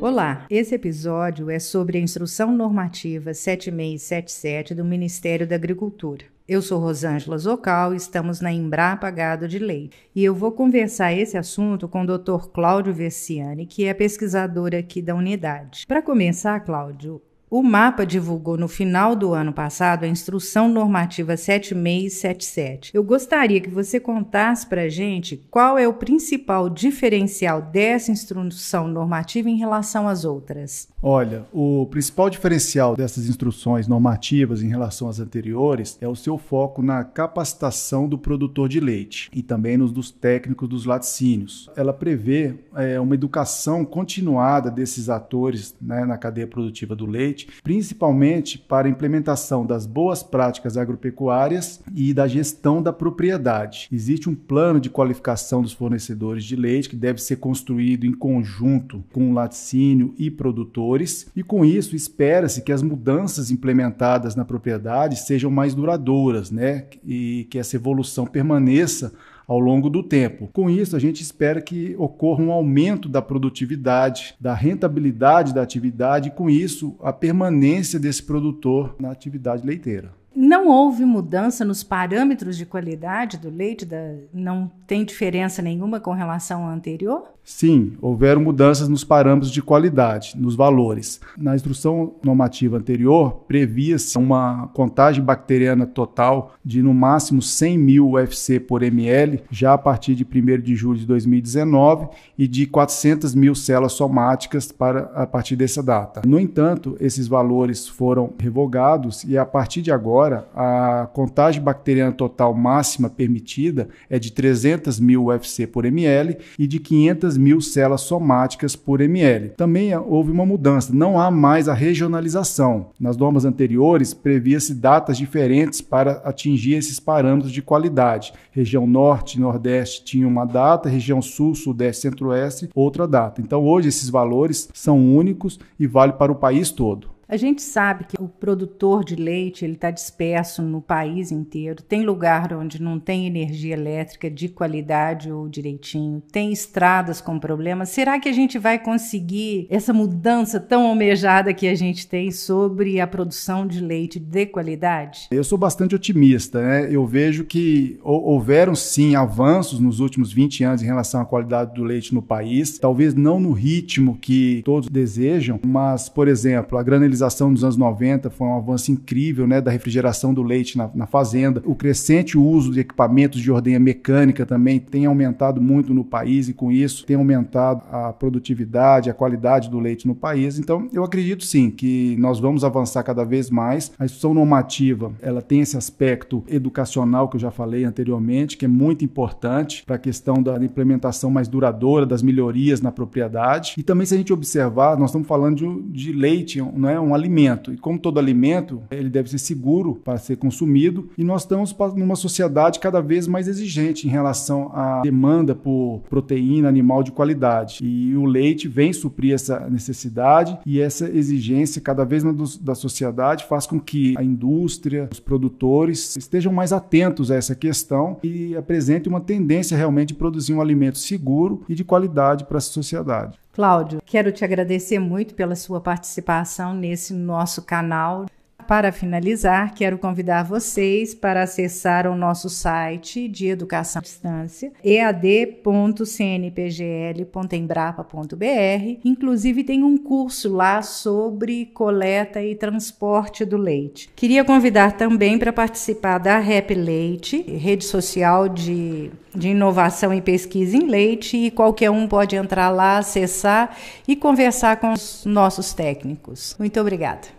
Olá, esse episódio é sobre a Instrução Normativa 7677 do Ministério da Agricultura. Eu sou Rosângela Zocal, estamos na Embrapa Gado de Leite e eu vou conversar esse assunto com o Dr. Cláudio Versiani, que é pesquisador aqui da unidade. Para começar, Cláudio, o mapa divulgou no final do ano passado a instrução normativa 7677. Eu gostaria que você contasse para a gente qual é o principal diferencial dessa instrução normativa em relação às outras. Olha, o principal diferencial dessas instruções normativas em relação às anteriores é o seu foco na capacitação do produtor de leite e também nos dos técnicos dos laticínios. Ela prevê é, uma educação continuada desses atores né, na cadeia produtiva do leite leite, principalmente para a implementação das boas práticas agropecuárias e da gestão da propriedade. Existe um plano de qualificação dos fornecedores de leite que deve ser construído em conjunto com o laticínio e produtores, e com isso espera-se que as mudanças implementadas na propriedade sejam mais duradouras, né? E que essa evolução permaneça ao longo do tempo. Com isso, a gente espera que ocorra um aumento da produtividade, da rentabilidade da atividade e, com isso, a permanência desse produtor na atividade leiteira. Não houve mudança nos parâmetros de qualidade do leite? Da, não tem diferença nenhuma com relação ao anterior? Sim, houveram mudanças nos parâmetros de qualidade, nos valores. Na instrução normativa anterior, previa-se uma contagem bacteriana total de no máximo 100 mil UFC por ml, já a partir de 1 de julho de 2019, e de 400 mil células somáticas para, a partir dessa data. No entanto, esses valores foram revogados e a partir de agora, agora, a contagem bacteriana total máxima permitida é de 300 mil UFC por ml e de 500 mil células somáticas por ml. Também houve uma mudança, não há mais a regionalização. Nas normas anteriores, previa-se datas diferentes para atingir esses parâmetros de qualidade. Região Norte e Nordeste tinham uma data, região Sul, Sudeste e Centro-Oeste outra data. Então, hoje, esses valores são únicos e vale para o país todo. A gente sabe que o produtor de leite ele está disperso no país inteiro. Tem lugar onde não tem energia elétrica de qualidade ou direitinho. Tem estradas com problemas. Será que a gente vai conseguir essa mudança tão almejada que a gente tem sobre a produção de leite de qualidade? Eu sou bastante otimista, né? Eu vejo que houveram sim avanços nos últimos 20 anos em relação à qualidade do leite no país. Talvez não no ritmo que todos desejam, mas por exemplo, a granelização industrialização dos anos 90 foi um avanço incrível, né, da refrigeração do leite na, na fazenda. O crescente uso de equipamentos de ordenha mecânica também tem aumentado muito no país e com isso tem aumentado a produtividade, a qualidade do leite no país. Então, eu acredito sim que nós vamos avançar cada vez mais. A instituição normativa, ela tem esse aspecto educacional que eu já falei anteriormente, que é muito importante para a questão da implementação mais duradoura das melhorias na propriedade. E também se a gente observar, nós estamos falando de, de leite, não é um um alimento. E como todo alimento, ele deve ser seguro para ser consumido. E nós estamos numa sociedade cada vez mais exigente em relação à demanda por proteína animal de qualidade. E o leite vem suprir essa necessidade e essa exigência cada vez mais da sociedade faz com que a indústria, os produtores estejam mais atentos a essa questão e apresente uma tendência realmente de produzir um alimento seguro e de qualidade para a sociedade. Cláudio, quero te agradecer muito pela sua participação nesse nosso canal para finalizar, quero convidar vocês para acessar o nosso site de educação à distância, ead.cnpgl.embrapa.br. Inclusive, tem um curso lá sobre coleta e transporte do leite. Queria convidar também para participar da Rap Leite, rede social de, de inovação e pesquisa em leite, e qualquer um pode entrar lá, acessar e conversar com os nossos técnicos. Muito obrigada.